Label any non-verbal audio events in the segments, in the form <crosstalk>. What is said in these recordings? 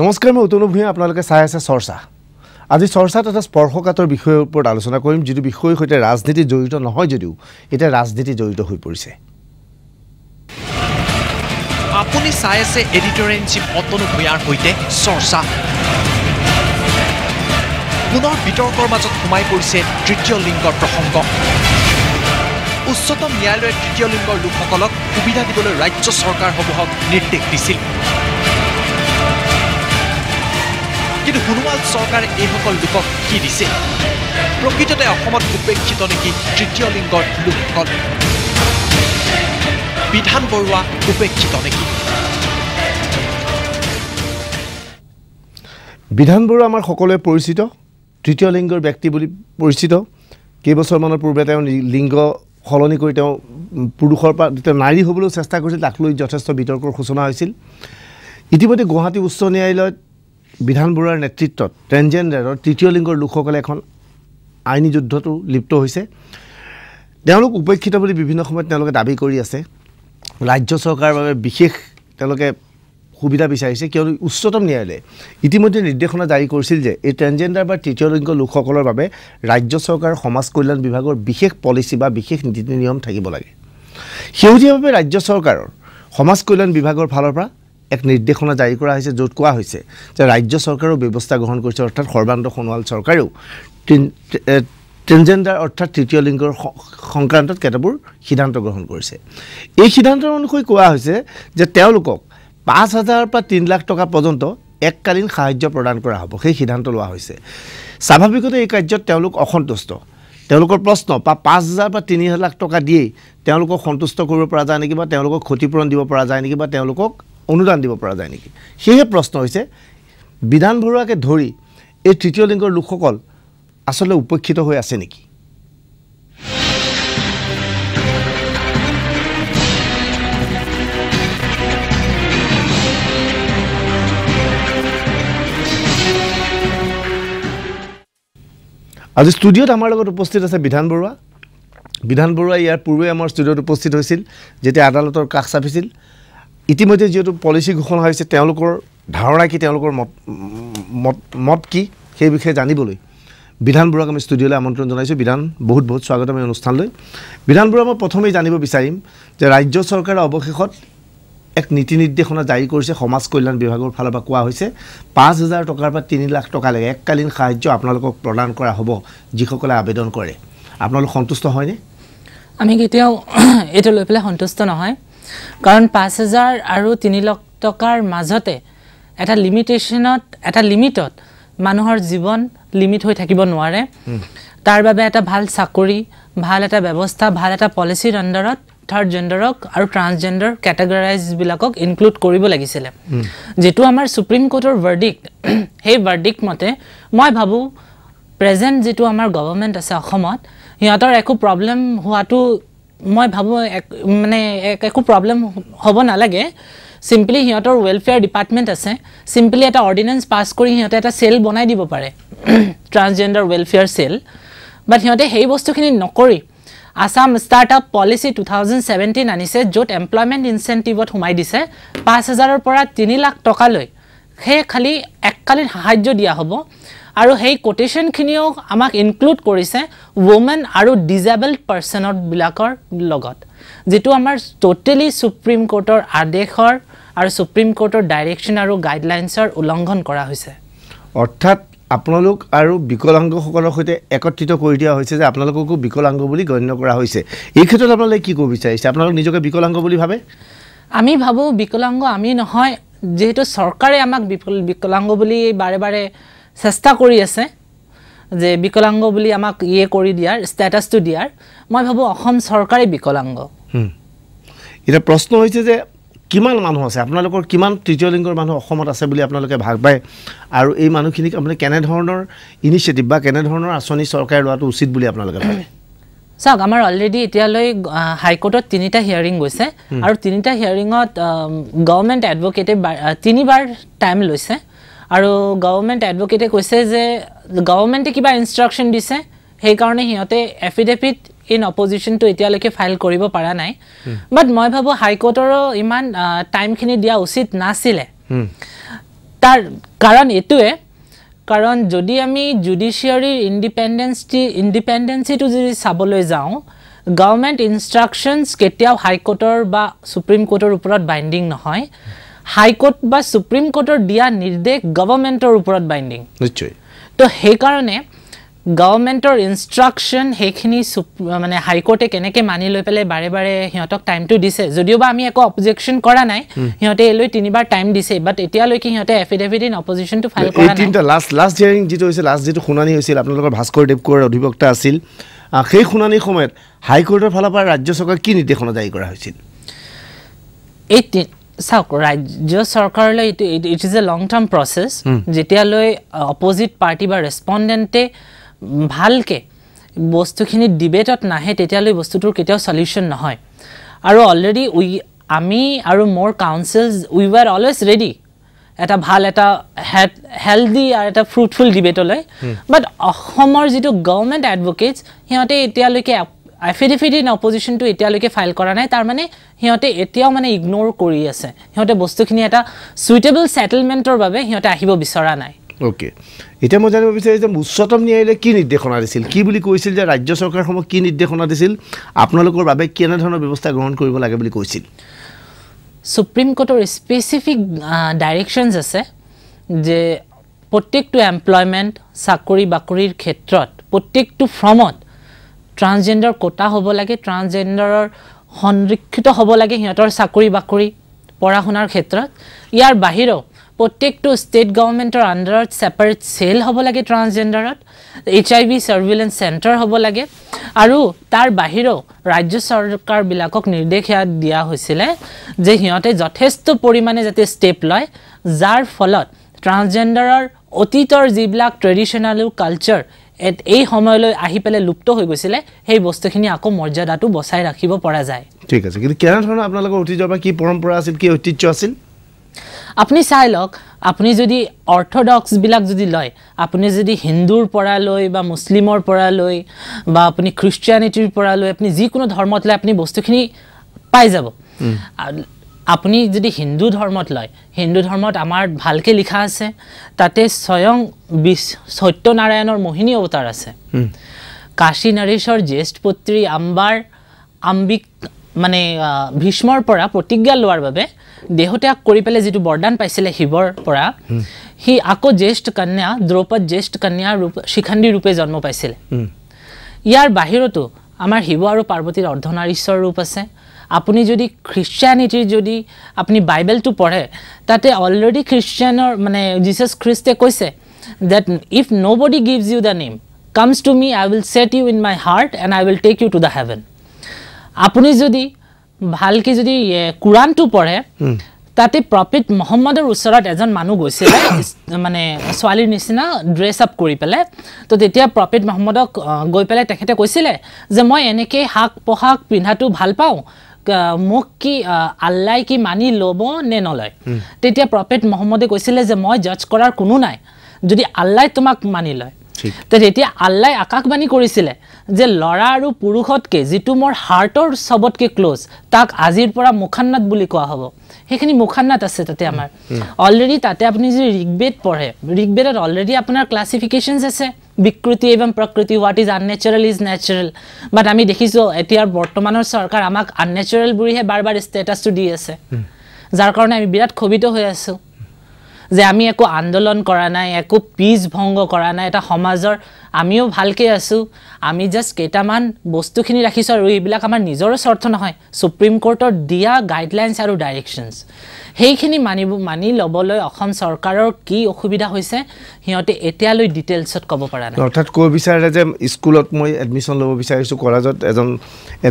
নমস্কাৰ মই অতনু ভূঞা আপোনালোকে চাই আছে চৰ্চা আজি চৰ্চাত এটা স্পৰ্শকাতৰ বিষয়ৰ ওপৰত আলোচনা কৰিম যিটো বিষয়ৰ সৈতে ৰাজনীতি জড়িত নহয় যদিও এতিয়া ৰাজনীতি জড়িত হৈ পৰিছে আপুনি চাই আছে এডিটৰ ইন চিফ অতনু ভূঞাৰ সৈতে চৰ্চা পুনৰ বিতৰ্কৰ মাজত সোমাই পৰিছে তৃতীয় লিংগৰ প্ৰসংগ উচ্চতম ন্যায়ালয়ে তৃতীয় লিংগৰ লোকসকলক সুবিধা দিবলৈ ৰাজ্য চৰকাৰসমূহক নিৰ্দেশ দিছিল কিন্তু সোণোৱাল চৰকাৰে এইসকল লোকক কি দিছে প্ৰকৃততে অসমত উপেক্ষিত নেকি তৃতীয় লিংগৰ লোকসকল বিধান বৰুৱা উপেক্ষিত নেকি বিধান বৰুৱা আমাৰ সকলোৱে পৰিচিত তৃতীয় লিংগৰ ব্যক্তি বুলি পৰিচিত কেইবছৰমানৰ পূৰ্বে তেওঁ লিংগ সলনি কৰি তেওঁ পুৰুষৰ পৰা তেওঁ নাৰী হ'বলৈও চেষ্টা কৰিছিল তাক লৈ যথেষ্ট বিতৰ্কৰ সূচনা হৈছিল ইতিমধ্যে গুৱাহাটী উচ্চ ন্যায়ালয়ত বিধান বৰুৱাৰ নেতৃত্বত ট্ৰেঞ্জেণ্ডাৰৰ তৃতীয় লিংগৰ লোকসকলে এখন আইনী যুদ্ধটো লিপ্ত হৈছে তেওঁলোক উপেক্ষিত বুলি বিভিন্ন সময়ত তেওঁলোকে দাবী কৰি আছে ৰাজ্য চৰকাৰৰ বাবে বিশেষ তেওঁলোকে সুবিধা বিচাৰিছে কিয়নো উচ্চতম ন্যায়ালয়ে ইতিমধ্যে নিৰ্দেশনা জাৰি কৰিছিল যে এই ট্ৰেঞ্জেণ্ডাৰ বা তৃতীয় লিংগ লোকসকলৰ বাবে ৰাজ্য চৰকাৰ সমাজ কল্যাণ বিভাগৰ বিশেষ পলিচি বা বিশেষ নীতি নিয়ম থাকিব লাগে সেউজীয়াভাৱে ৰাজ্য চৰকাৰৰ সমাজ কল্যাণ বিভাগৰ ফালৰ পৰা এক নিৰ্দেশনা জাৰি কৰা হৈছে য'ত কোৱা হৈছে যে ৰাজ্য চৰকাৰেও ব্যৱস্থা গ্ৰহণ কৰিছে অৰ্থাৎ সৰ্বানন্দ সোণোৱাল চৰকাৰেও ট্ৰেঞ্জেণ্ডাৰ অৰ্থাৎ তৃতীয় লিংগৰ সংক্ৰান্তত কেইটাবোৰ সিদ্ধান্ত গ্ৰহণ কৰিছে এই সিদ্ধান্ত অনুসৰি কোৱা হৈছে যে তেওঁলোকক পাঁচ হাজাৰৰ পৰা তিনি লাখ টকা পৰ্যন্ত এককালীন সাহায্য প্ৰদান কৰা হ'ব সেই সিদ্ধান্ত লোৱা হৈছে স্বাভাৱিকতে এই কাৰ্যত তেওঁলোক অসন্তুষ্ট তেওঁলোকৰ প্ৰশ্ন বা পাঁচ হাজাৰ বা তিনি লাখ টকা দিয়েই তেওঁলোকক সন্তুষ্ট কৰিব পৰা যায় নেকি বা তেওঁলোকক ক্ষতিপূৰণ দিব পৰা যায় নেকি বা তেওঁলোকক অনুদান দিব পৰা যায় নেকি সেয়েহে প্ৰশ্ন হৈছে বিধান ভৰুৱাকে ধৰি এই তৃতীয় লিংগৰ লোকসকল আচলতে উপেক্ষিত হৈ আছে নেকি আজি ষ্টুডিঅ'ত আমাৰ লগত উপস্থিত আছে বিধান বৰুৱা বিধান বৰুৱা ইয়াৰ পূৰ্বে আমাৰ ষ্টুডিঅ'ত উপস্থিত হৈছিল যেতিয়া আদালতৰ কাষ চাপিছিল ইতিমধ্যে যিহেতু পলিচি ঘোষণা হৈছে তেওঁলোকৰ ধাৰণা কি তেওঁলোকৰ মত মত কি সেই বিষয়ে জানিবলৈ বিধানবোৰক আমি ষ্টুডিঅ'লৈ আমন্ত্ৰণ জনাইছোঁ বিধান বহুত বহুত স্বাগতম এই অনুষ্ঠানলৈ বিধানবোৰক মই প্ৰথমেই জানিব বিচাৰিম যে ৰাজ্য চৰকাৰে অৱশেষত এক নীতি নিৰ্দেশনা জাৰি কৰিছে সমাজ কল্যাণ বিভাগৰ ফালৰ পৰা কোৱা হৈছে পাঁচ হাজাৰ টকাৰ পৰা তিনি লাখ টকালৈকে এককালীন সাহাৰ্য আপোনালোকক প্ৰদান কৰা হ'ব যিসকলে আবেদন কৰে আপোনালোক সন্তুষ্ট হয়নে আমি কেতিয়াও <clears throat> এইটো লৈ পেলাই সন্তুষ্ট নহয় কাৰণ পাঁচ হাজাৰ আৰু তিনি লাখ টকাৰ মাজতে এটা লিমিটেশ্যনত এটা লিমিটত মানুহৰ জীৱন লিমিট হৈ থাকিব নোৱাৰে তাৰ বাবে এটা ভাল চাকৰি ভাল এটা ব্যৱস্থা ভাল এটা পলিচিৰ আণ্ডাৰত থাৰ্ড জেণ্ডাৰক আৰু ট্ৰান্সজেণ্ডাৰ কেটেগৰাইজবিলাকক ইনক্লুড কৰিব লাগিছিলে যিটো আমাৰ চুপ্ৰিম কোৰ্টৰ ভাৰ্ডিক সেই ভাৰ্ডিক মতে মই ভাবোঁ প্ৰেজেণ্ট যিটো আমাৰ গভৰ্ণমেণ্ট আছে অসমত সিহঁতৰ একো প্ৰব্লেম হোৱাটো মই ভাবোঁ এক মানে একো প্ৰব্লেম হ'ব নালাগে চিম্পলি সিহঁতৰ ৱেলফেয়াৰ ডিপাৰ্টমেণ্ট আছে চিম্পলি এটা অৰ্ডিনেঞ্চ পাছ কৰি সিহঁতে এটা চেল বনাই দিব পাৰে ট্ৰান্সজেণ্ডাৰ ৱেলফেয়াৰ চেল বাট সিহঁতে সেই বস্তুখিনি নকৰি Assam startup policy two thousand seventeen আনিছে য'ত এমপ্লয়মেণ্ট ইনচেণ্টিভত সোমাই দিছে পাঁচ হাজাৰৰ পৰা তিনি লাখ টকালৈ সেয়ে খালি এককালীন সাহায্য দিয়া হ'ব আৰু সেই কোটেশ্যনখিনিও আমাক ইনক্লুড কৰিছে ওমেন আৰু ডিজেবল্ড পাৰ্চনবিলাকৰ লগত যিটো আমাৰ ট'টেলি ছুপ্ৰিম কোৰ্টৰ আদেশৰ আৰু ছুপ্ৰিম কোৰ্টৰ ডাইৰেকশ্যন আৰু গাইডলাইনছৰ উলংঘন কৰা হৈছে অৰ্থাৎ আপোনালোক আৰু বিকলাংগসকলৰ সৈতে একত্ৰিত কৰি দিয়া হৈছে যে আপোনালোককো বিকলাংগ বুলি গণ্য কৰা হৈছে এই ক্ষেত্ৰত আপোনালোকে কি কৰিব বিচাৰিছে আপোনালোক নিজকে বিকলাংগ বুলি ভাবে আমি ভাবোঁ বিকলাংগ আমি নহয় যিহেতু চৰকাৰে আমাক বিকলাংগ বুলি বাৰে বাৰে চেষ্টা কৰি আছে যে বিকলাংগ বুলি আমাক ইয়ে কৰি দিয়াৰ ষ্টেটাছটো দিয়াৰ মই ভাবোঁ অসম চৰকাৰে বিকলাংগ এতিয়া প্ৰশ্ন হৈছে যে কিমান মানুহ আছে আপোনালোকৰ কিমান তৃতীয় লিংগৰ মানুহ অসমত আছে বুলি আপোনালোকে ভাগ পায় আৰু এই মানুহখিনিক আপুনি কেনেধৰণৰ ইনিচিয়েটিভ বা কেনেধৰণৰ আঁচনি চৰকাৰে লোৱাটো উচিত বুলি আপোনালোকে ভাবে চাওক আমাৰ অলৰেডি এতিয়ালৈ হাইকোৰ্টত তিনিটা হিয়াৰিং গৈছে আৰু তিনিটা হিয়াৰিঙত গভৰ্ণমেণ্ট এডভকেটে তিনিবাৰ টাইম লৈছে আৰু গভৰ্ণমেণ্ট এডভকেটে কৈছে যে গভৰ্ণমেণ্টে কিবা ইনষ্ট্ৰাকশ্যন দিছে সেইকাৰণে সিহঁতে এফিডেভিট ইন অপজিশ্যনটো এতিয়ালৈকে ফাইল কৰিব পৰা নাই বাট মই ভাবোঁ হাইকোৰ্টৰো ইমান টাইমখিনি দিয়া উচিত নাছিলে তাৰ কাৰণ এইটোৱে কাৰণ যদি আমি জুডিচিয়াৰীৰ ইণ্ডিপেণ্ডেঞ্চটি ইণ্ডিপেণ্ডেঞ্চিটো যদি চাবলৈ যাওঁ গভৰ্ণমেণ্ট ইনষ্ট্ৰাকশ্যনছ কেতিয়াও হাইকোৰ্টৰ বা চুপ্ৰিম কোৰ্টৰ ওপৰত বাইণ্ডিং নহয় হাইকোৰ্ট বা চুপ্ৰিম কোৰ্টৰ দিয়া নিৰ্দেশ গভৰ্ণমেণ্টৰ ওপৰত বাইণ্ডিং নিশ্চয় তো সেইকাৰণে গভমেণ্টৰ ইনষ্ট্ৰাকশ্যন সেইখিনি চু মানে হাইকৰ্টে কেনেকৈ মানি লৈ পেলাই বাৰে বাৰে সিহঁতক টাইমটো দিছে যদিও বা আমি একো অপজেকশ্যন কৰা নাই সিহঁতে এলৈ তিনিবাৰ টাইম দিছে বাট এতিয়ালৈকে সিহঁতে এফিডেভিট ইন অপজিশ্যনটো ফাইল কৰা তিনিটা লাষ্ট লাষ্ট হিয়াৰিং যিটো হৈছে লাষ্ট যিটো শুনানি হৈছিল আপোনালোকৰ ভাস্কৰ দেৱকুৰ অধিবক্তা আছিল সেই শুনানিৰ সময়ত হাইকৰ্টৰ ফালৰ পৰা ৰাজ্য চৰকাৰ কি নিৰ্দেশনা জাৰি কৰা হৈছিল ৰাজ্য চৰকাৰলৈ যেতিয়ালৈ অপজিট পাৰ্টি বা ৰেচপণ্ডেণ্টে ভালকৈ বস্তুখিনি ডিবেটত নাহে তেতিয়ালৈ বস্তুটোৰ কেতিয়াও চলিউশ্যন নহয় আৰু অলৰেডি উই আমি আৰু মোৰ councils we were always ready এটা ভাল এটা হেল্ডি আৰু এটা ফ্ৰুটফুল ডিবেটলৈ বাট অসমৰ যিটো গভমেণ্ট এডভকেটছ সিহঁতে এতিয়ালৈকে এফিডেভিট ইন অপজিশ্যনটো এতিয়ালৈকে ফাইল কৰা নাই তাৰমানে সিহঁতে এতিয়াও মানে ইগন'ৰ কৰি আছে সিহঁতে বস্তুখিনি এটা চুইটেবল ছেটেলমেণ্টৰ বাবে সিহঁতে আহিব বিচৰা নাই অ'কে এতিয়া মই জানিব বিচাৰিছোঁ যে উচ্চতম ন্যায়ালয়ে কি নিৰ্দেশনা দিছিল কি বুলি কৈছিল যে ৰাজ্য চৰকাৰসমূহ কি নিৰ্দেশনা দিছিল আপোনালোকৰ বাবে কেনেধৰণৰ ব্যৱস্থা গ্ৰহণ কৰিব লাগে বুলি কৈছিল সুপ্ৰিম কোৰ্টৰ স্পেচিফিক ডাইৰেকশ্যনছ আছে যে প্ৰত্যেকটো এমপ্লয়মেণ্ট চাকৰি বাকৰিৰ ক্ষেত্ৰত প্ৰত্যেকটো ফৰ্মত ট্ৰান্সজেণ্ডাৰ কটা হ'ব লাগে ট্ৰান্সজেণ্ডাৰৰ সংৰক্ষিত হ'ব লাগে সিহঁতৰ চাকৰি বাকৰি পঢ়া শুনাৰ ক্ষেত্ৰত ইয়াৰ বাহিৰেও প্ৰত্যেকটো ষ্টেট গভৰ্ণমেণ্টৰ আণ্ডাৰত ছেপাৰেট চেল হ'ব লাগে ট্ৰান্সজেণ্ডাৰত H I V surveillance centre হ'ব লাগে আৰু তাৰ বাহিৰেও ৰাজ্য চৰকাৰবিলাকক নিৰ্দেশ দিয়া হৈছিলে যে সিহঁতে যথেষ্ট পৰিমাণে যাতে ষ্টেপ লয় যাৰ ফলত ট্ৰান্সজেণ্ডাৰৰ অতীতৰ যিবিলাক ট্ৰেডিশ্যনেল কালচাৰ এই সময়লৈ আহি পেলাই লুপ্ত হৈ গৈছিলে সেই বস্তুখিনি আকৌ মৰ্যাদাটো বচাই ৰাখিব পৰা যায় ঠিক আছে কিন্তু কেনেধৰণৰ আপোনালোকৰ অতীজৰ পৰা কি পৰম্পৰা আছিল কি ঐতিহ্য আছিল আপুনি চাই লওক আপুনি যদি অৰ্থডক্সবিলাক যদি লয় আপুনি যদি হিন্দুৰ পৰা লৈ বা মুছলিমৰ পৰা লৈ বা আপুনি খ্ৰীষ্টিয়ানিটিৰ পৰা লৈ আপুনি যিকোনো ধৰ্মত লৈ আপুনি বস্তুখিনি পাই যাব আপুনি যদি হিন্দু ধৰ্মত লয় হিন্দু ধৰ্মত আমাৰ ভালকৈ লিখা আছে তাতে স্বয়ং বিশ সত্যনাৰায়ণৰ মোহিনী অৱতাৰ আছে কাশী নৰেশৰ জ্যেষ্ঠ পুত্ৰী আম্বাৰ আম্বিক মানে ভীষ্মৰ পৰা প্ৰতিজ্ঞা লোৱাৰ বাবে দেহত্যাগ কৰি পেলাই যিটো বৰদান পাইছিলে শিৱৰ পৰা সি আকৌ জ্যেষ্ঠ কন্যা দ্ৰৌপদ জ্যেষ্ঠ কন্যা ৰূপ শিখণ্ডী ৰূপে জন্ম পাইছিলে ইয়াৰ বাহিৰতো আমাৰ শিৱ আৰু পাৰ্বতীৰ অৰ্ধনাৰীশ্বৰ ৰূপ আছে আপুনি যদি খ্ৰীষ্টিয়ানিটিৰ যদি আপুনি বাইবেলটো পঢ়ে তাতে অলৰেডি খ্ৰীষ্টিয়ানৰ মানে জিচাছ খ্ৰীষ্টে কৈছে that if nobody gives you the name comes to me I will set you in my heart and I will take you to the heaven আপুনি যদি ভালকে যদি কোৰআনটো পঢ়ে তাতে প্ৰফিট মহম্মদৰ ওচৰত এজন মানুহ গৈছিলে <coughs> মানে ছোৱালীৰ নিচিনা ড্ৰেছ আপ কৰি পেলাই তো তেতিয়া প্রফিট মহম্মদক গৈ পেলাই তেখেতে কৈছিলে যে মই এনেকে শাক পোহাক পিন্ধাটো ভাল পাওঁ মোক কি আল্লাই কি মানি লব নে নলয় তেতিয়া প্রফিট মহম্মদে কৈছিলে যে মই জাজ কৰাৰ কোনো নাই যদি আল্লাই তোমাক মানি লয় তেতিয়া আল্লাই আকাশবাণী কৰিছিলে যে ল'ৰা আৰু পুৰুষতকৈ যিটো মোৰ হাৰ্টৰ চবতকৈ ক্ল'জ তাক আজিৰ পৰা মুখান্নাত বুলি কোৱা হ'ব সেইখিনি মুখান্নাত আছে তাতে আমাৰ অলৰেডি তাতে আপুনি যদি ৰিগবেদ পঢ়ে ঋগবেদত অলৰেডি আপোনাৰ ক্লাছিফিকেশ্যনছ আছে বিকৃতি এবং প্ৰকৃতি what is unnatural is natural but আমি দেখিছোঁ এতিয়া বৰ্তমানৰ চৰকাৰ আমাক আনেচাৰেল বুলিহে বাৰ বাৰ ষ্টেটাছটো দি আছে যাৰ কাৰণে আমি বিৰাট ক্ষোভিত হৈ আছোঁ যে আমি একো আন্দোলন কৰা নাই একো পিছ ভংগ কৰা নাই এটা সমাজৰ আমিও ভালকৈ আছোঁ আমি জাষ্ট কেইটামান বস্তুখিনি ৰাখিছোঁ আৰু এইবিলাক আমাৰ নিজৰো স্বাৰ্থ নহয় চুপ্ৰিম কোৰ্টৰ দিয়া গাইডলাইনছ আৰু ডাইৰেকশ্যনছ সেইখিনি মানিব মানি ল'বলৈ অসম চৰকাৰৰ কি অসুবিধা হৈছে সিহঁতে এতিয়ালৈ ডিটেইলছত ক'ব পৰা নাই অৰ্থাৎ ক'ব বিচাৰে যে স্কুলত মই এডমিশ্যন ল'ব বিচাৰিছোঁ কলেজত এজন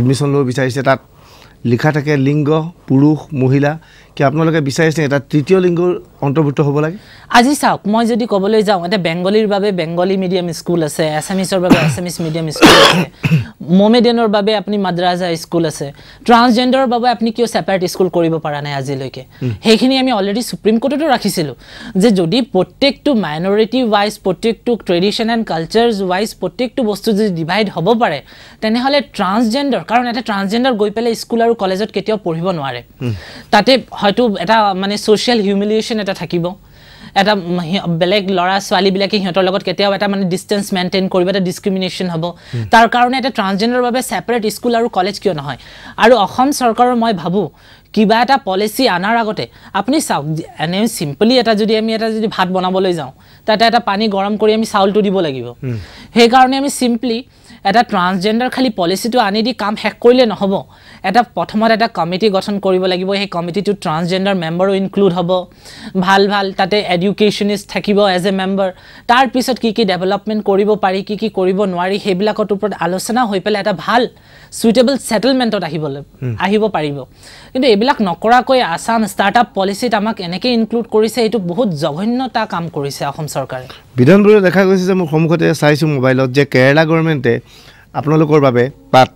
এডমিশ্যন ল'ব বিচাৰিছে তাত লিখা থাকে লিংগ পুৰুষ মহিলা কি আপোনালোকে বিচাৰিছে এটা তৃতীয় লিংগ অন্তৰ্ভুক্ত হ'ব লাগে আজি চাওক মই যদি ক'বলৈ যাওঁ এতিয়া বেংগলীৰ বাবে বেংগলী মিডিয়াম স্কুল আছে এছ বাবে এছ মিডিয়াম স্কুল আছে মমেডিয়ানৰ বাবে আপুনি মাদ্ৰাজা স্কুল আছে ট্ৰান্সজেণ্ডাৰৰ বাবে আপুনি কিয় ছেপাৰেট স্কুল কৰিব পৰা নাই আজিলৈকে সেইখিনি আমি অলৰেডি চুপ্ৰিম কোৰ্টতো ৰাখিছিলোঁ যে যদি প্ৰত্যেকটো মাইনৰিটি ৱাইজ প্ৰত্যেকটো ট্ৰেডিশ্যন এণ্ড কালচাৰ ৱাইজ প্ৰত্যেকটো বস্তু যদি ডিভাইড হ'ব পাৰে তেনেহ'লে ট্ৰান্সজেণ্ডাৰ কাৰণ এটা ট্ৰান্সজেণ্ডাৰ গৈ পেলাই স্কুল আৰু কলেজত কেতিয়াও পঢ়িব নোৱাৰে তাতে হয়তো এটা মানে ছ'চিয়েল হিউমিলিয়েশ্যন এটা থাকিব এটা বেলেগ ল'ৰা ছোৱালীবিলাকে সিহঁতৰ লগত কেতিয়াও এটা মানে ডিষ্টেঞ্চ মেইনটেইন কৰিব এটা ডিচক্ৰিমিনেশ্যন হ'ব তাৰ কাৰণে এটা ট্ৰান্সজেণ্ডাৰৰ বাবে ছেপাৰেট স্কুল আৰু কলেজ কিয় নহয় আৰু অসম চৰকাৰৰ মই ভাবোঁ কিবা এটা পলিচি অনাৰ আগতে আপুনি চাওক এনে চিম্পলি এটা যদি আমি এটা যদি ভাত বনাবলৈ যাওঁ তাতে এটা পানী গৰম কৰি আমি চাউলটো দিব লাগিব সেইকাৰণে আমি চিম্পলি এটা ট্ৰান্সজেণ্ডাৰ খালী পলিচিটো আনি দি কাম শেষ কৰিলে নহ'ব এটা প্ৰথমত এটা কমিটি গঠন কৰিব লাগিব সেই কমিটিটোত ট্ৰান্সজেণ্ডাৰ মেম্বাৰো ইনক্লুড হ'ব ভাল ভাল তাতে এডুকেশ্যনিষ্ট থাকিব এজ এ মেম্বাৰ তাৰপিছত কি কি ডেভেলপমেণ্ট কৰিব পাৰি কি কি কৰিব নোৱাৰি সেইবিলাকৰ ওপৰত আলোচনা হৈ পেলাই এটা ভাল ছুইটেবল ছেটেলমেণ্টত আহিবলৈ আহিব পাৰিব কিন্তু এইবিলাক নকৰাকৈ আছাম ষ্টাৰ্টআপ পলিচিত আমাক এনেকৈ ইনক্লুড কৰিছে এইটো বহুত জঘন্যতা কাম কৰিছে অসম চৰকাৰে বিধানবোৰে দেখা গৈছে যে মোৰ সন্মুখতে চাইছোঁ মোবাইলত যে কেৰেলা গভৰ্ণমেণ্টে আপোনালোকৰ বাবে পাত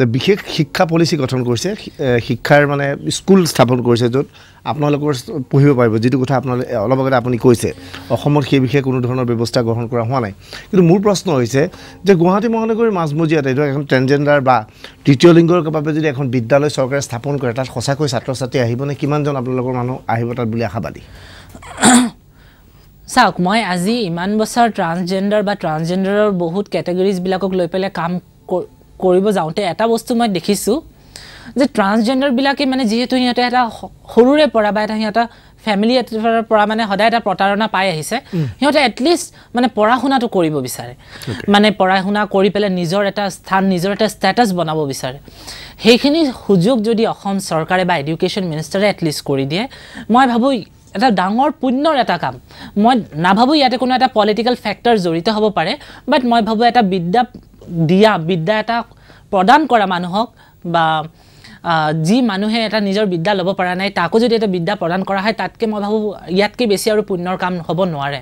যে বিশেষ শিক্ষা পলিচি গঠন কৰিছে শিক্ষাৰ মানে স্কুল স্থাপন কৰিছে য'ত আপোনালোকৰ পঢ়িব পাৰিব যিটো কথা আপোনালোকে অলপ আগতে আপুনি কৈছে অসমত সেই বিষয়ে কোনো ধৰণৰ ব্যৱস্থা গ্ৰহণ কৰা হোৱা নাই কিন্তু মোৰ প্ৰশ্ন হৈছে যে গুৱাহাটী মহানগৰীৰ মাজমজিয়াতে ধৰক এখন ট্ৰেঞ্জেণ্ডাৰ বা তৃতীয় লিংগৰ বাবে যদি এখন বিদ্যালয় চৰকাৰে স্থাপন কৰে তাত সঁচাকৈ ছাত্ৰ ছাত্ৰী আহিব নে কিমানজন আপোনালোকৰ মানুহ আহিব তাত বুলি আশাবাদী <coughs> চাওক মই আজি ইমান বছৰ ট্ৰান্সজেণ্ডাৰ বা ট্ৰান্সজেণ্ডাৰৰ বহুত কেটেগৰিজবিলাকক লৈ পেলাই কাম কৰিব যাওঁতে এটা বস্তু মই দেখিছোঁ যে ট্ৰান্সজেণ্ডাৰবিলাকে মানে যিহেতু সিহঁতে এটা সৰুৰে পৰা বা এটা সিহঁতৰ ফেমিলি এটাৰ পৰা মানে সদায় এটা প্ৰতাৰণা পাই আহিছে সিহঁতে এটলিষ্ট মানে পঢ়া শুনাটো কৰিব বিচাৰে মানে পঢ়া শুনা কৰি পেলাই নিজৰ এটা স্থান নিজৰ এটা ষ্টেটাছ বনাব বিচাৰে সেইখিনি সুযোগ যদি অসম চৰকাৰে বা এডুকেশ্যন মিনিষ্টাৰে এটলিষ্ট কৰি দিয়ে মই ভাবোঁ এটা ডাঙৰ পুণ্যৰ এটা কাম মই নাভাবোঁ ইয়াতে কোনো এটা পলিটিকেল ফেক্টৰ জড়িত হ'ব পাৰে বাট মই ভাবোঁ এটা বিদ্যা দিয়া বিদ্যা এটা প্ৰদান কৰা মানুহক বা যি মানুহে এটা নিজৰ বিদ্যা ল'ব পৰা নাই তাকো যদি এটা বিদ্যা প্ৰদান কৰা হয় তাতকৈ মই ভাবোঁ ইয়াতকৈ বেছি আৰু পুণ্যৰ কাম হ'ব নোৱাৰে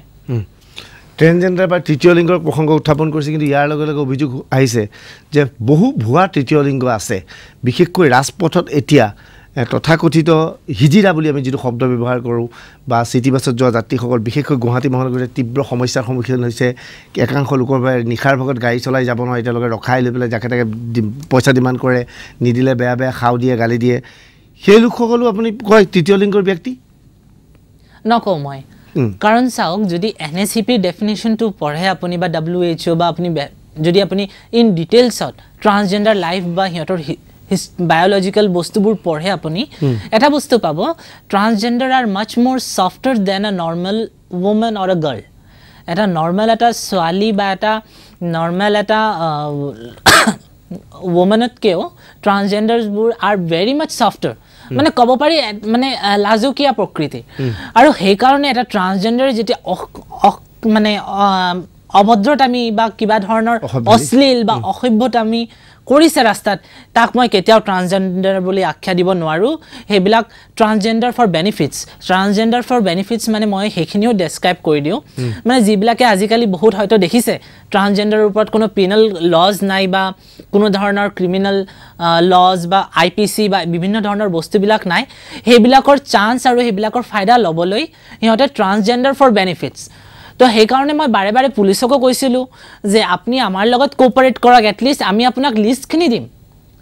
ট্ৰেঞ্জেণ্ডাৰ বা তৃতীয় লিংগৰ প্ৰসংগ উত্থাপন কৰিছে কিন্তু ইয়াৰ লগে লগে অভিযোগ আহিছে যে বহু ভুৱা তৃতীয় লিংগ আছে বিশেষকৈ ৰাজপথত এতিয়া তথাকথিত হিজিৰা বুলি আমি যিটো শব্দ ব্যৱহাৰ কৰোঁ বা চিটি বাছত যোৱা যাত্ৰীসকল বিশেষকৈ গুৱাহাটী মহানগৰীত তীব্ৰ সমস্যাৰ সন্মুখীন হৈছে একাংশ লোকৰ বাবে নিশাৰ ভাগত গাড়ী চলাই যাব নোৱাৰে এতিয়ালৈকে ৰখাই লৈ পেলাই যাকে তাকে পইচা ডিমাণ্ড কৰে নিদিলে বেয়া বেয়া খাও দিয়ে গালি দিয়ে সেই লোকসকলো আপুনি কয় তৃতীয় লিংগৰ ব্যক্তি নকওঁ মই কাৰণ চাওক যদি এন এছ চি পিৰ ডেফিনেশ্যনটো পঢ়ে আপুনি বা ডাব্লিউ এইচ অ' বা আপুনি যদি আপুনি ইন ডিটেইলছত ট্ৰান্সজেণ্ডাৰ লাইফ বা সিহঁতৰ বায়লজিকেল বস্তুবোৰ পঢ়ে আপুনি এটা বস্তু পাব transgender are much more softer than a normal women or a girl এটা নৰ্মেল এটা ছোৱালী বা এটা নৰ্মেল এটা ৱমেনতকৈও ট্ৰান্সজেণ্ডাৰবোৰ আৰ ভেৰি মাছ ছফ্টৱেৰ মানে ক'ব পাৰি মানে লাজকীয়া প্ৰকৃতি আৰু সেইকাৰণে এটা ট্ৰান্সজেণ্ডাৰ যেতিয়া মানে অভদ্ৰত আমি বা কিবা ধৰণৰ অশ্লীল বা অসভ্যত আমি কৰিছে ৰাস্তাত তাক মই কেতিয়াও ট্ৰান্সজেণ্ডাৰ বুলি আখ্যা দিব নোৱাৰোঁ সেইবিলাক transgender for benefits transgender for benefits মানে মই সেইখিনিও ডেছক্ৰাইব কৰি দিওঁ মানে যিবিলাকে আজিকালি বহুত হয়তো দেখিছে ট্ৰান্সজেণ্ডাৰৰ ওপৰত কোনো পিনেল লজ নাই বা কোনো ধৰণৰ ক্ৰিমিনেল লজ বা আই পি চি বা বিভিন্ন ধৰণৰ বস্তুবিলাক নাই সেইবিলাকৰ চান্স আৰু সেইবিলাকৰ ফাইদা ল'বলৈ সিহঁতে ট্ৰান্সজেণ্ডাৰ ফৰ বেনিফিটছ তো সেইকাৰণে মই বাৰে বাৰে পুলিচকো কৈছিলোঁ যে আপুনি আমাৰ লগত কোঅপাৰেট কৰক এটলিষ্ট আমি আপোনাক লিষ্টখিনি দিম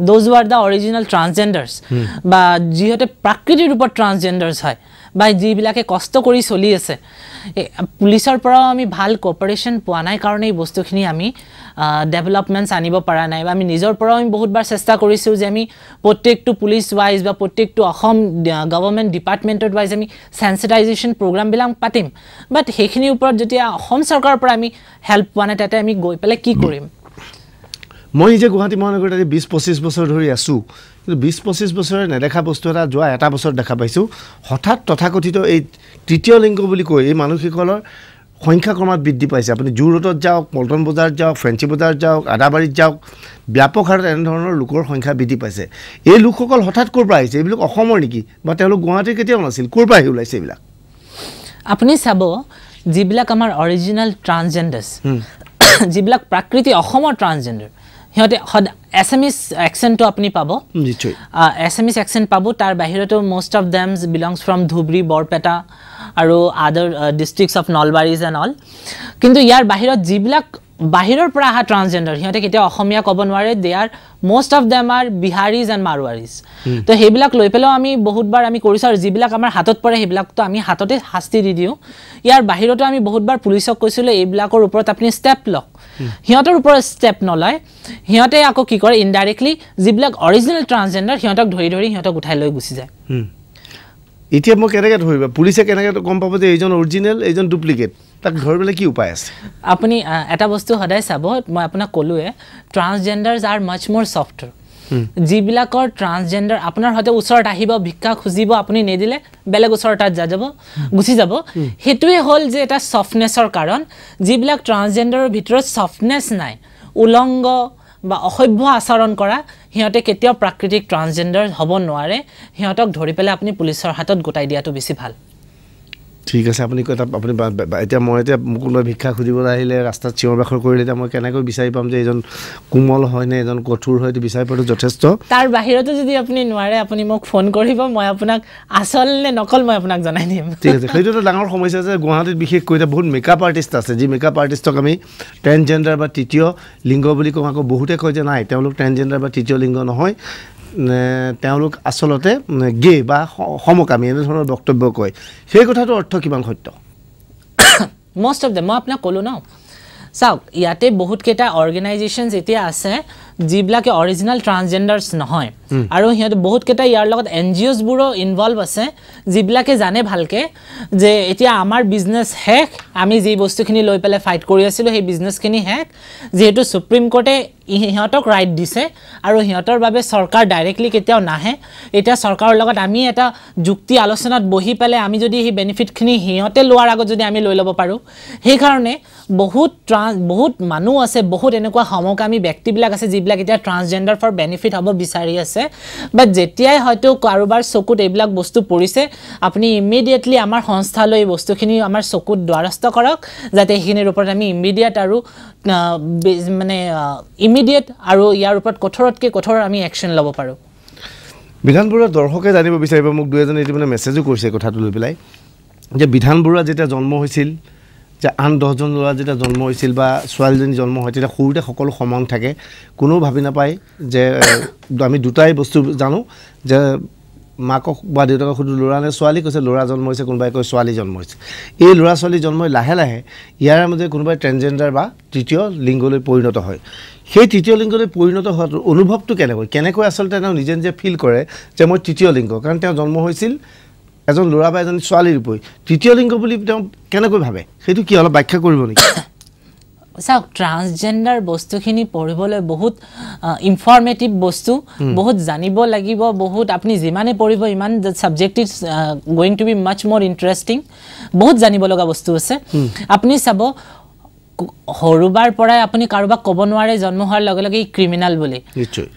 those were the original transgenders বা যিহেতু প্ৰাকৃতিক ৰূপত ট্ৰান্সজেণ্ডাৰ্ছ হয় বা যিবিলাকে কষ্ট কৰি চলি আছে পুলিচৰ পৰাও আমি ভাল কপাৰেশ্যন পোৱা নাই কাৰণে এই বস্তুখিনি আমি ডেভেলপমেণ্টছ আনিব পৰা নাই বা আমি নিজৰ পৰাও আমি বহুতবাৰ চেষ্টা কৰিছোঁ যে আমি প্ৰত্যেকটো পুলিচ ৱাইজ বা প্ৰত্যেকটো অসম গভৰ্ণমেণ্ট ডিপাৰ্টমেণ্টত ৱাইজ আমি চেঞ্চিটাইজেশ্যন প্ৰগ্ৰামবিলাক পাতিম বাট সেইখিনিৰ ওপৰত যেতিয়া অসম চৰকাৰৰ পৰা আমি হেল্প পোৱা নাই তাতে আমি গৈ পেলাই কি কৰিম মই যে গুৱাহাটী মহানগৰীত আজি বিছ পঁচিছ বছৰ ধৰি আছোঁ কিন্তু বিছ পঁচিছ বছৰে নেদেখা বস্তু এটা যোৱা এটা বছৰত দেখা পাইছোঁ হঠাৎ তথাকথিত এই তৃতীয় লিংগ বুলি কৈ এই মানুহসকলৰ সংখ্যা ক্ৰমাত বৃদ্ধি পাইছে আপুনি জু ৰোডত যাওক পল্টন বজাৰত যাওক ফেঞ্চি বজাৰত যাওক আদাবাৰীত যাওক ব্যাপক হাৰত এনেধৰণৰ লোকৰ সংখ্যা বৃদ্ধি পাইছে এই লোকসকল হঠাৎ ক'ৰ পৰা আহিছে এইবিলাক অসমৰ নেকি বা তেওঁলোক গুৱাহাটীৰ কেতিয়াও নাছিল ক'ৰ পৰা আহি ওলাইছে এইবিলাক আপুনি চাব যিবিলাক আমাৰ অৰিজিনেল ট্ৰান্সজেণ্ডাৰ্ছ <coughs> যিবিলাক প্ৰাকৃতিক অসমৰ ট্ৰান্সজেণ্ডাৰ সিহঁতে সদায় এছ এম ইছ একচেণ্টটো আপুনি পাব এছ এম ইছ একচেণ্ট পাব তাৰ বাহিৰতো most of thems belongs from Dhubri Barpeta আৰু other districts of Nalbaris and all কিন্তু ইয়াৰ বাহিৰত যিবিলাক বাহিৰৰ পৰা অহা ট্ৰান্সজেণ্ডাৰ সিহঁতে কেতিয়াও অসমীয়া ক'ব নোৱাৰে they are most of them are Biharis and Marwaris তো সেইবিলাক লৈ পেলাইও আমি বহুতবাৰ আমি কৰিছোঁ আৰু যিবিলাক আমাৰ হাতত পৰে সেইবিলাকতো আমি হাততে শাস্তি দি দিওঁ ইয়াৰ বাহিৰতো আমি বহুতবাৰ পুলিচক কৈছিলোঁ এইবিলাকৰ ওপৰত আপুনি ষ্টেপ লওক সিহঁতৰ ওপৰত ষ্টেপ নলয় সিহঁতে আকৌ কি কৰে ইনডাইৰেক্টলি যিবিলাক অৰিজিনেল ট্ৰান্সজেণ্ডাৰ সিহঁতক ধৰি ধৰি সিহঁতক উঠাই লৈ গুচি যায় এতিয়া মই কেনেকৈ ধৰিব পুলিচে কেনেকৈ গম পাব যে এইজন অৰিজিনেল এইজন ডুপ্লিকেট তাক ধৰিবলৈ কি উপায় আছে আপুনি এটা বস্তু সদায় চাব মই আপোনাক ক'লোৱে transgender are much more software যিবিলাকৰ ট্ৰান্সজেণ্ডাৰ আপোনাৰ সৈতে ওচৰত আহিব ভিক্ষা খুজিব আপুনি নিদিলে বেলেগ ওচৰৰ তাত যা যাব গুচি যাব সেইটোৱে হ'ল যে এটা ছফ্টনেছৰ কাৰণ যিবিলাক ট্ৰান্সজেণ্ডাৰৰ ভিতৰত ছফ্টনেছ নাই উলংগ বা অসভ্য আচৰণ কৰা সিহঁতে কেতিয়াও প্ৰাকৃতিক ট্ৰান্সজেণ্ডাৰ হ'ব নোৱাৰে সিহঁতক ধৰি পেলাই আপুনি পুলিচৰ হাতত গোটাই দিয়াটো বেছি ভাল ঠিক আছে আপুনি কৈ আপুনি এতিয়া মই এতিয়া মোক লৈ ভিক্ষা খুজিবলৈ আহিলে ৰাস্তাত চিঞৰ বাখৰ কৰিলে এতিয়া মই কেনেকৈ বিচাৰি পাম যে এজন কোমল হয় নে এজন কঠোৰ হয় বিচাৰি পোৱাটো যথেষ্ট তাৰ বাহিৰতো যদি আপুনি নোৱাৰে আপুনি মোক ফোন কৰিব মই আপোনাক আচল নে নকল মই আপোনাক জনাই দিম ঠিক আছে সেইটো এটা ডাঙৰ সমস্যা যে গুৱাহাটীত বিশেষকৈ এতিয়া বহুত মেকআপ আৰ্টিষ্ট আছে যি মেকআপ আৰ্টিষ্টক আমি ট্ৰেঞ্চজেণ্ডাৰ বা তৃতীয় লিংগ বুলি কওঁ আকৌ বহুতে কয় যে নাই তেওঁলোক ট্ৰেঞ্চজেণ্ডাৰ বা তৃতীয় লিংগ নহয় তেওঁলোক আচলতে গে বা সমকামী এনেধৰণৰ বক্তব্য কয় সেই কথাটোৰ অৰ্থ কিমান সত্য মষ্ট অফ দ্য মই আপোনাক ক'লোঁ ন চাওক ইয়াতে বহুত কেইটা অৰ্গেনাইজেশ্যন এতিয়া আছে যিবিলাকে অৰিজিনেল ট্ৰান্সজেণ্ডাৰ্ছ নহয় আৰু সিহঁতে বহুতকেইটা ইয়াৰ লগত এন জি অ'জবোৰো ইনভল্ভ আছে যিবিলাকে জানে ভালকৈ যে এতিয়া আমাৰ বিজনেছ শেষ আমি যি বস্তুখিনি লৈ পেলাই ফাইট কৰি আছিলোঁ সেই বিজনেছখিনি শেষ যিহেতু চুপ্ৰিম কৰ্টে সিহঁতক ৰাইট দিছে আৰু সিহঁতৰ বাবে চৰকাৰ ডাইৰেক্টলি কেতিয়াও নাহে এতিয়া চৰকাৰৰ লগত আমি এটা যুক্তি আলোচনাত বহি পেলাই আমি যদি সেই বেনিফিটখিনি সিহঁতে লোৱাৰ আগত যদি আমি লৈ ল'ব পাৰোঁ সেইকাৰণে বহুত ট্ৰান্স বহুত মানুহ আছে বহুত এনেকুৱা সমকামী ব্যক্তিবিলাক আছে যিবিলাক এতিয়া ট্ৰান্সজেণ্ডাৰ ফৰ বেনিফিট হ'ব বিচাৰি আছে বাট যেতিয়াই হয়তো কাৰোবাৰ চকুত এইবিলাক বস্তু পৰিছে আপুনি ইমিডিয়েটলি আমাৰ সংস্থালৈ এই বস্তুখিনি আমাৰ চকুত দ্বাৰস্থ কৰক যাতে সেইখিনিৰ ওপৰত আমি ইমিডিয়েট আৰু মানে ইমিডিয়েট আৰু ইয়াৰ ওপৰত কঠোৰতকৈ কঠোৰ আমি একশ্যন ল'ব পাৰোঁ বিধান বৰুৱা দৰ্শকে জানিব বিচাৰিব মোক দুজনে ইতিমধ্যে মেছেজো কৰিছে কথাটো লৈ পেলাই যে বিধান বৰুৱা যেতিয়া জন্ম হৈছিল যে আন দহজন ল'ৰা যেতিয়া জন্ম হৈছিল বা ছোৱালীজনী জন্ম হয় তেতিয়া সৰুতে সকলো সমান থাকে কোনেও ভাবি নাপায় যে আমি দুটাই বস্তু জানো যে মাকক বা দেউতাকক সুধোঁ ল'ৰা নে ছোৱালী কৈছে ল'ৰা জন্ম হৈছে কোনোবাই কৈছে ছোৱালী জন্ম হৈছে এই ল'ৰা ছোৱালী জন্মই লাহে লাহে ইয়াৰ মাজে কোনোবাই ট্ৰেঞ্জেণ্ডাৰ বা তৃতীয় লিংগলৈ পৰিণত হয় সেই তৃতীয় লিংগলৈ পৰিণত হোৱাটো অনুভৱটো কেনেকৈ কেনেকৈ আচলতে তেওঁ নিজে নিজে ফিল কৰে যে মই তৃতীয় লিংগ কাৰণ তেওঁ জন্ম হৈছিল এজন ল'ৰা বা এজনী ছোৱালীৰ উপৰি তৃতীয় লিংগ বুলি তেওঁ কেনেকৈ ভাবে সেইটো কি অলপ ব্যাখ্যা কৰিব নেকি চাওক ট্ৰান্সজেণ্ডাৰ বস্তুখিনি পঢ়িবলৈ বহুত ইনফৰ্মেটিভ বস্তু বহুত জানিব লাগিব বহুত আপুনি যিমানে পঢ়িব ইমান subject going to be much more interesting বহুত জানিব লগা বস্তু আছে আপুনি চাব সৰুবাৰ পৰাই আপুনি কাৰোবাক ক'ব নোৱাৰে জন্ম হোৱাৰ লগে লগে ই ক্ৰিমিনেল বুলি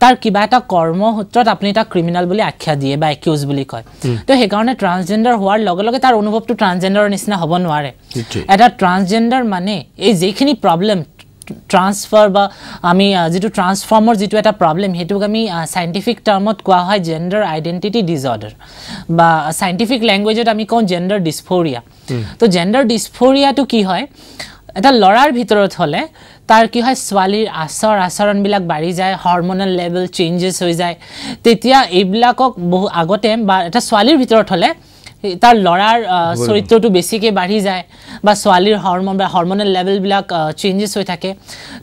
তাৰ কিবা এটা কৰ্মসূত্ৰত আপুনি তাক ক্ৰিমিনেল বুলি আখ্যা দিয়ে বা একিউজ বুলি কয় তো সেইকাৰণে ট্ৰান্সজেণ্ডাৰ হোৱাৰ লগে লগে তাৰ অনুভৱটো ট্ৰান্সজেণ্ডাৰৰ নিচিনা হ'ব নোৱাৰে এটা ট্ৰান্সজেণ্ডাৰ মানে এই যিখিনি প্ৰব্লেম ট্ৰান্সফাৰ বা আমি যিটো ট্ৰান্সফৰ্মৰ যিটো এটা প্ৰব্লেম সেইটোক আমি চাইণ্টিফিক টাৰ্মত কোৱা হয় জেণ্ডাৰ আইডেণ্টিটি ডিজৰ্ডাৰ বা চাইণ্টিফিক লেংগুৱেজত আমি কওঁ জেণ্ডাৰ ডিছফৰিয়া তো জেণ্ডাৰ ডিছফৰিয়াটো কি হয় এটা ল'ৰাৰ ভিতৰত হ'লে তাৰ কি হয় ছোৱালীৰ আচৰ আচৰণবিলাক বাঢ়ি যায় হৰমনেল লেভেল চেঞ্জেছ হৈ যায় তেতিয়া এইবিলাকক বহু আগতে বা এটা ছোৱালীৰ ভিতৰত হ'লে তার লড়ার চরিত্রটা বেশিকে বাড়ি যায় বা ছালীর হরমোন বা হরমোনাল লেভেলবিল চেঞ্জেস হয়ে থাকে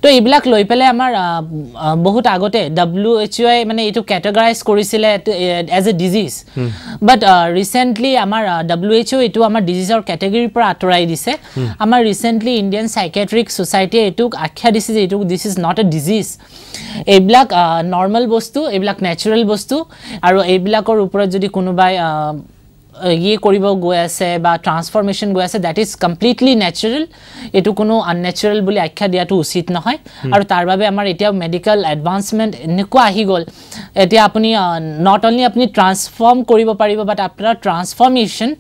তো এইবিল লৈ পেলে আমার বহুত আগতে ডাব্লিউ এইচ ওয়াই মানে এই ক্যাটেগরাইজ করেছিলে as a disease but recently আমার ডাব্লিউ এইচ ও এইটা আমার ডিজিজর ক্যাটেগরির আঁতরাই দিছে আমার রিসেন্টলি ইন্ডিয়ান সাইকেট্রিক সোসাইটিয়ে এইটুক আখ্যা দিছে যে এইটুক this is not a disease এইবিল নর্মাল বস্তু এইবিল ন্যাচারেল বস্তু আর এইবিলাকর উপর যদি কোনোবায় ইয়ে কৰিব গৈ আছে বা ট্ৰান্সফৰ্মেশ্যন গৈ আছে দেট ইজ কমপ্লিটলি নেচাৰেল এইটো কোনো আননেচাৰেল বুলি আখ্যা দিয়াটো উচিত নহয় আৰু তাৰ বাবে আমাৰ এতিয়াও মেডিকেল এডভান্সমেণ্ট এনেকুৱা আহি গ'ল এতিয়া আপুনি নট অনলি আপুনি ট্ৰান্সফৰ্ম কৰিব পাৰিব বাট আপোনাৰ ট্ৰান্সফৰ্মেশ্যন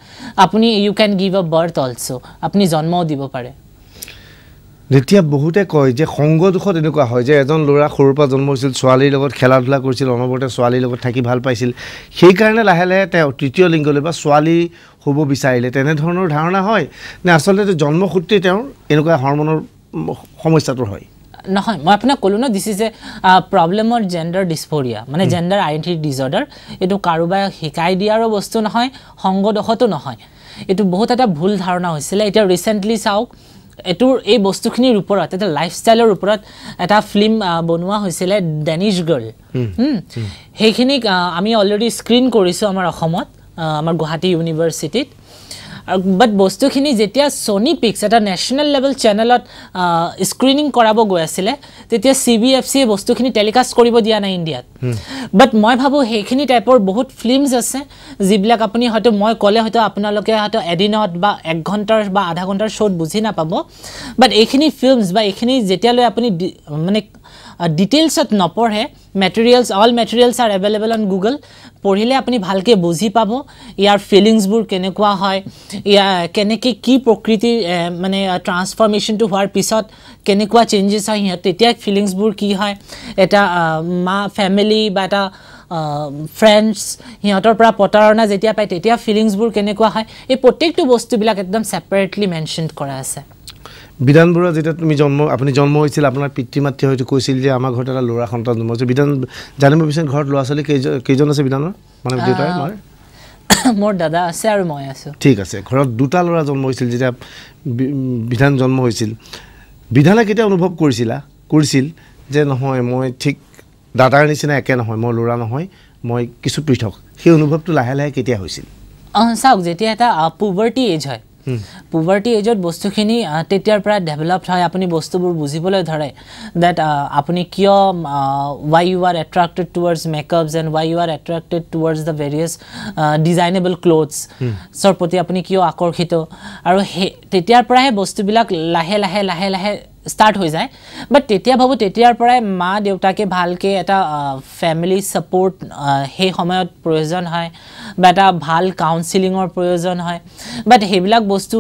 আপুনি you can give a birth also' আপুনি জন্মও দিব পাৰে যেতিয়া বহুতে কয় যে সংগ দোষত এনেকুৱা হয় যে এজন ল'ৰা সৰুৰ পৰা জন্ম হৈছিল ছোৱালীৰ লগত খেলা ধূলা কৰিছিল অনবৰতে ছোৱালীৰ লগত থাকি ভাল পাইছিল সেইকাৰণে লাহে লাহে তেওঁ তৃতীয় লিংগলৈ বা ছোৱালী হ'ব বিচাৰিলে তেনেধৰণৰ ধাৰণা হয় নে আচলতে জন্মসূত্ৰে তেওঁৰ এনেকুৱা হৰমনৰ সমস্যাটো হয় নহয় মই আপোনাক ক'লোঁ ন this is a problem of gender dysphoria মানে জেণ্ডাৰ আইডেণ্টি ডিজৰ্ডাৰ এইটো কাৰোবাৰ শিকাই দিয়াৰো বস্তু নহয় সংগদোষতো নহয় এইটো বহুত এটা ভুল ধাৰণা হৈছিলে এতিয়া ৰিচেণ্টলি চাওক এইটোৰ এই বস্তুখিনিৰ ওপৰত এটা লাইফ ষ্টাইলৰ ওপৰত এটা ফিল্ম বনোৱা হৈছিলে ডেনিছ গাৰ্ল সেইখিনিক আমি অলৰেডি স্ক্ৰীণ কৰিছোঁ আমাৰ অসমত আমাৰ গুৱাহাটী ইউনিভাৰ্চিটিত বাট বস্তুখিনি যেতিয়া ছনি পিক্স এটা নেশ্যনেল লেভেল চেনেলত স্ক্ৰীনিং কৰাব গৈ আছিলে তেতিয়া চি বি এফ চিয়ে বস্তুখিনি টেলিকাষ্ট কৰিব দিয়া নাই ইণ্ডিয়াত বাট hmm. মই ভাবোঁ সেইখিনি টাইপৰ বহুত ফিল্মছ আছে যিবিলাক আপুনি হয়তো মই ক'লে হয়তো আপোনালোকে হয়তো এদিনত বা এক ঘণ্টাৰ বা আধা ঘণ্টাৰ শ্ব'ত বুজি নাপাব বাট এইখিনি ফিল্মছ বা এইখিনি যেতিয়ালৈ আপুনি মানে ডিটেইলছত নপঢ়ে materials all materials are available on Google পঢ়িলে আপুনি ভালকৈ বুজি পাব ইয়াৰ ফিলিংছবোৰ কেনেকুৱা হয় ইয়াৰ কেনেকৈ কি প্ৰকৃতিৰ মানে ট্ৰান্সফৰ্মেশ্যনটো হোৱাৰ পিছত কেনেকুৱা চেঞ্জেছ হয় সিহঁত তেতিয়া ফিলিংছবোৰ কি হয় এটা মা ফেমিলি বা এটা ফ্ৰেণ্ডছ সিহঁতৰ পৰা প্ৰতাৰণা যেতিয়া পায় তেতিয়া ফিলিংছবোৰ কেনেকুৱা হয় এই প্ৰত্যেকটো বস্তুবিলাক একদম ছেপাৰেটলি মেনশ্যন কৰা আছে বিধান বৰুৱা যেতিয়া তুমি জন্ম আপুনি জন্ম হৈছিল আপোনাৰ পিতৃ মাতৃ হয়তো কৈছিল যে আমাৰ ঘৰত এটা ল'ৰা সন্তান জন্ম হৈছে বিধান জানিব বিচাৰি ঘৰত ল'ৰা ছোৱালী কেইজন কেইজন আছে বিধানৰ মানে দেউতাই মাৰ <coughs> মোৰ দাদা আছে আৰু মই আছোঁ ঠিক আছে ঘৰত দুটা ল'ৰা জন্ম হৈছিল যেতিয়া বিধান জন্ম হৈছিল বিধানে কেতিয়া অনুভৱ কৰিছিলা কৰিছিল যে নহয় মই ঠিক দাদাৰ নিচিনা একে নহয় মই ল'ৰা নহয় মই কিছু পৃথক সেই অনুভৱটো লাহে লাহে কেতিয়া হৈছিল অঁ চাওক যেতিয়া এটা পুবাৰ্টি এজ হয় পুভাৰ্টি এজত বস্তুখিনি তেতিয়াৰ পৰা ডেভেলপ হয় আপুনি বস্তুবোৰ বুজিবলৈ ধৰে ডেট আপুনি কিয় why you are attracted towards makeup and why you are attracted towards the various designable ক্ল'থছৰ প্ৰতি আপুনি কিয় আকৰ্ষিত আৰু সেই তেতিয়াৰ পৰাহে বস্তুবিলাক লাহে লাহে লাহে লাহে ষ্টাৰ্ট হৈ যায় বাট তেতিয়া ভাবোঁ তেতিয়াৰ পৰাই মা দেউতাকে ভালকৈ এটা ফেমিলি ছাপৰ্ট সেই সময়ত প্ৰয়োজন হয় বা এটা ভাল কাউন্সিলিঙৰ প্ৰয়োজন হয় বাট সেইবিলাক বস্তু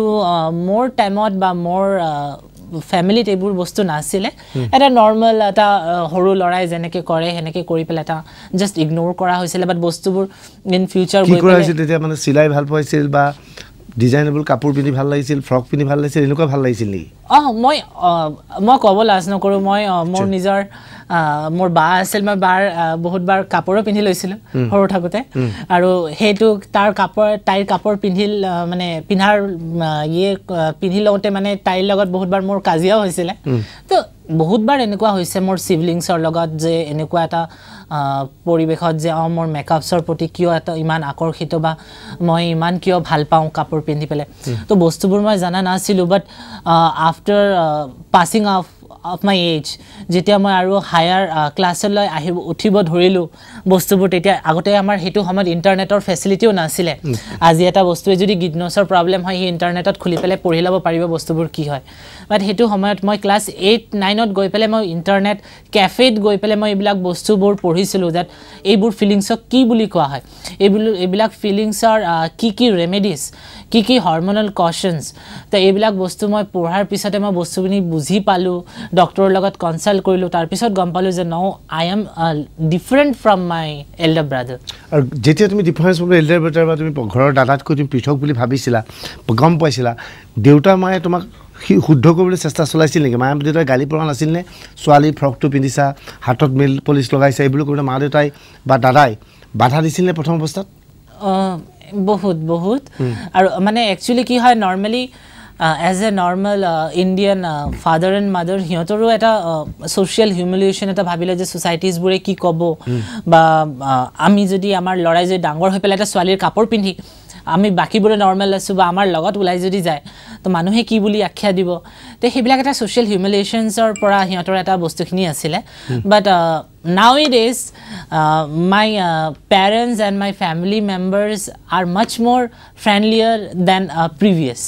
মোৰ টাইমত বা মোৰ ফেমিলিত এইবোৰ বস্তু নাছিলে এটা নৰ্মেল এটা সৰু ল'ৰাই যেনেকে কৰে সেনেকে কৰি পেলাই এটা জাষ্ট ইগন'ৰ কৰা হৈছিলে বাট বস্তুবোৰ ইন ফিউচাৰ চিলাই ভাল পাইছিল ডিজাইনেবল কাপোৰ পিন্ধি ভাল লাগিছিল ফ্ৰক পিন্ধি ভাল লাগিছিল এনেকুৱা ভাল লাগিছিল নেকি অঁ মই মই ক'ব লাজ নকৰোঁ মই মোৰ নিজৰ মোৰ বা আছিল মই বাৰ বহুত বাৰ কাপোৰো পিন্ধি লৈছিলোঁ সৰু থাকোঁতে আৰু সেইটো তাৰ কাপোৰ তাইৰ কাপোৰ পিন্ধি মানে পিন্ধাৰ ইয়ে পিন্ধি লওঁতে মানে তাইৰ লগত বহুতবাৰ মোৰ কাজিয়াও হৈছিলে ত' বহুতবাৰ এনেকুৱা হৈছে মোৰ চিভলিংছৰ লগত যে এনেকুৱা এটা পৰিৱেশত যে অঁ মোৰ মেকআপছৰ প্ৰতি কিয় এটা ইমান আকৰ্ষিত বা মই ইমান কিয় ভাল পাওঁ কাপোৰ পিন্ধি পেলাই তো বস্তুবোৰ মই জনা নাছিলোঁ but after passing of of my age যেতিয়া মই আৰু হায়াৰ ক্লাছলৈ আহি উঠিব ধৰিলোঁ বস্তুবোৰ তেতিয়া আগতে আমাৰ সেইটো সময়ত ইণ্টাৰনেটৰ ফেচিলিটিও নাছিলে আজি এটা বস্তুৱে যদি গিডনছৰ প্ৰব্লেম হয় সি ইণ্টাৰনেটত খুলি পেলাই পঢ়ি ল'ব পাৰিব বস্তুবোৰ কি হয় বাট সেইটো সময়ত মই ক্লাছ এইট নাইনত গৈ পেলাই মই ইণ্টাৰনেট কেফেত গৈ পেলাই মই এইবিলাক বস্তুবোৰ পঢ়িছিলোঁ যে এইবোৰ ফিলিংছক কি বুলি কোৱা হয় এইবোৰ এইবিলাক ফিলিংছৰ কি কি ৰেমেডিজ কি কি হৰমনেল কশ্যনছ তো এইবিলাক বস্তু মই পঢ়াৰ পিছতে মই বস্তুখিনি বুজি পালোঁ ডক্টৰৰ লগত কনচাল্ট কৰিলোঁ তাৰপিছত গম পালোঁ যে no I am different from my elder brother আৰু যেতিয়া তুমি ডিফাৰেঞ্চ ফ্ৰম এল্ডাৰ ব্ৰাদাৰ বা তুমি ঘৰৰ দাদাতকৈ তুমি পৃথক বুলি ভাবিছিলা গম পাইছিলা দেউতা মায়ে তোমাক শুদ্ধ কৰিবলৈ চেষ্টা চলাইছিল নেকি মায়ে দেউতাই গালি পৰা নাছিল নে ছোৱালী ফ্ৰকটো পিন্ধিছা হাতত মেল পলিচ লগাইছা এইবোৰ কৰিবলৈ মা দেউতাই বা দাদাই বাধা দিছিল নে প্ৰথম অৱস্থাত বহুত বহুত আৰু মানে একচুৱেলি কি হয় normally as a normal Indian father and mother সিহঁতৰো এটা ছ'চিয়েল হিউমিলিয়েশ্যন এটা ভাবিলে যে ছ'চাইটিজবোৰে কি ক'ব বা আমি যদি আমাৰ ল'ৰাই যদি ডাঙৰ হৈ পেলাই এটা ছোৱালীৰ কাপোৰ পিন্ধি আমি বাকীবোৰে নৰ্মেল আছোঁ বা আমাৰ লগত ওলাই যদি যায় তো মানুহে কি বুলি আখ্যা দিব তে সেইবিলাক এটা ছ'চিয়েল হিউমিলিয়েশ্যনছৰ পৰা সিহঁতৰ এটা বস্তুখিনি আছিলে but now it is my parents and my family members are much more friendlier than previous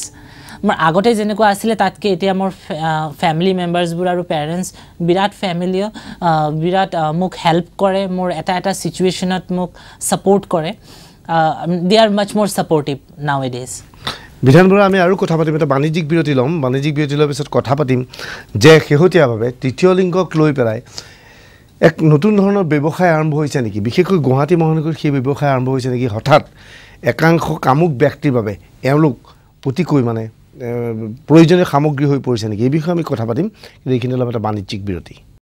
মোৰ আগতে যেনেকুৱা আছিলে তাতকৈ এতিয়া মোৰ ফেমিলি মেম্বাৰ্ছবোৰ আৰু পেৰেণ্টছ বিৰাট ফেমিলিয়ে বিৰাট মোক হেল্প কৰে মোৰ এটা এটা চিটুৱেশ্যনত মোক ছাপৰ্ট কৰে দে আৰ মাছ মোৰ ছাপৰ্টিভ নাও ইট ইজ বিধান বৰুৱা আমি আৰু কথা পাতিম এটা বাণিজ্যিক বিৰতি ল'ম বাণিজ্যিক বিৰতি লোৱাৰ পিছত কথা পাতিম যে শেহতীয়াভাৱে তৃতীয় লিংগক লৈ পেলাই এক নতুন ধৰণৰ ব্যৱসায় আৰম্ভ হৈছে নেকি বিশেষকৈ গুৱাহাটী মহানগৰীত সেই ব্যৱসায় আৰম্ভ হৈছে নেকি হঠাৎ একাংশ কামুক ব্যক্তিৰ বাবে এওঁলোক অতিকৈ মানে প্ৰয়োজনীয় সামগ্ৰী হৈ পৰিছে নেকি এই বিষয়ে আমি কথা পাতিম কিন্তু এইখিনি অলপ এটা বাণিজ্যিক বিৰতি